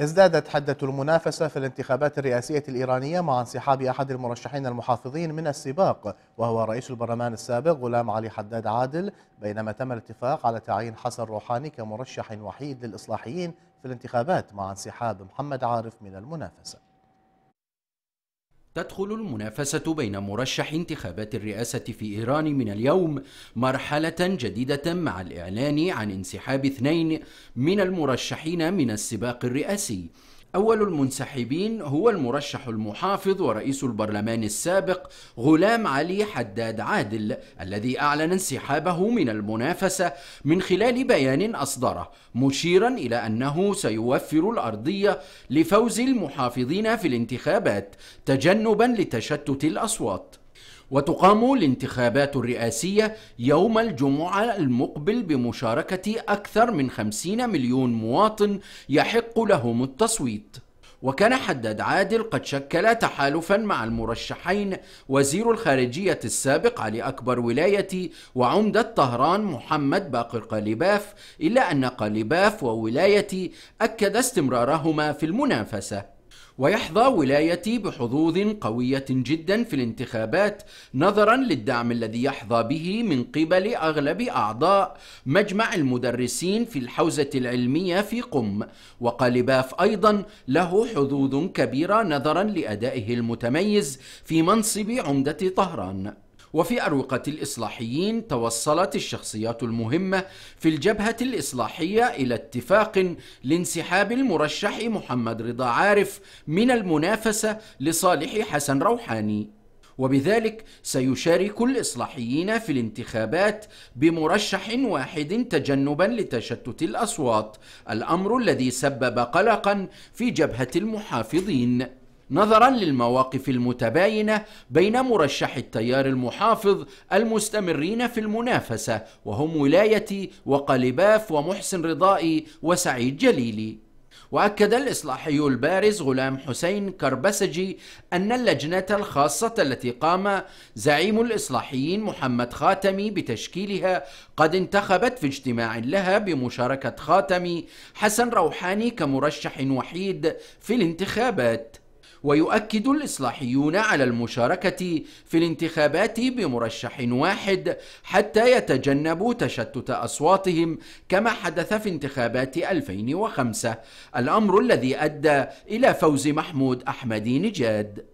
ازدادت حدة المنافسة في الانتخابات الرئاسية الإيرانية مع انسحاب أحد المرشحين المحافظين من السباق وهو رئيس البرلمان السابق غلام علي حداد عادل بينما تم الاتفاق على تعيين حسن روحاني كمرشح وحيد للإصلاحيين في الانتخابات مع انسحاب محمد عارف من المنافسة تدخل المنافسة بين مرشح انتخابات الرئاسة في إيران من اليوم مرحلة جديدة مع الإعلان عن انسحاب اثنين من المرشحين من السباق الرئاسي أول المنسحبين هو المرشح المحافظ ورئيس البرلمان السابق غلام علي حداد عادل الذي أعلن انسحابه من المنافسة من خلال بيان أصدره مشيرا إلى أنه سيوفر الأرضية لفوز المحافظين في الانتخابات تجنبا لتشتت الأصوات وتقام الانتخابات الرئاسية يوم الجمعة المقبل بمشاركة أكثر من 50 مليون مواطن يحق لهم التصويت وكان حداد عادل قد شكل تحالفا مع المرشحين وزير الخارجية السابق علي أكبر ولاية وعمدة طهران محمد باقر قالباف إلا أن قالباف وولايتي أكد استمرارهما في المنافسة ويحظى ولايتي بحظوظ قوية جدا في الانتخابات نظرا للدعم الذي يحظى به من قبل أغلب أعضاء مجمع المدرسين في الحوزة العلمية في قم وقالباف أيضا له حظوظ كبيرة نظرا لأدائه المتميز في منصب عمدة طهران وفي أروقة الإصلاحيين توصلت الشخصيات المهمة في الجبهة الإصلاحية إلى اتفاق لانسحاب المرشح محمد رضا عارف من المنافسة لصالح حسن روحاني وبذلك سيشارك الإصلاحيين في الانتخابات بمرشح واحد تجنبا لتشتت الأصوات الأمر الذي سبب قلقا في جبهة المحافظين نظرا للمواقف المتباينه بين مرشح التيار المحافظ المستمرين في المنافسه وهم ولايتي وقلباف ومحسن رضائي وسعيد جليلي واكد الاصلاحي البارز غلام حسين كربسجي ان اللجنه الخاصه التي قام زعيم الاصلاحيين محمد خاتمي بتشكيلها قد انتخبت في اجتماع لها بمشاركه خاتمي حسن روحاني كمرشح وحيد في الانتخابات ويؤكد الإصلاحيون على المشاركة في الانتخابات بمرشح واحد حتى يتجنبوا تشتت أصواتهم كما حدث في انتخابات 2005 الأمر الذي أدى إلى فوز محمود أحمدي نجاد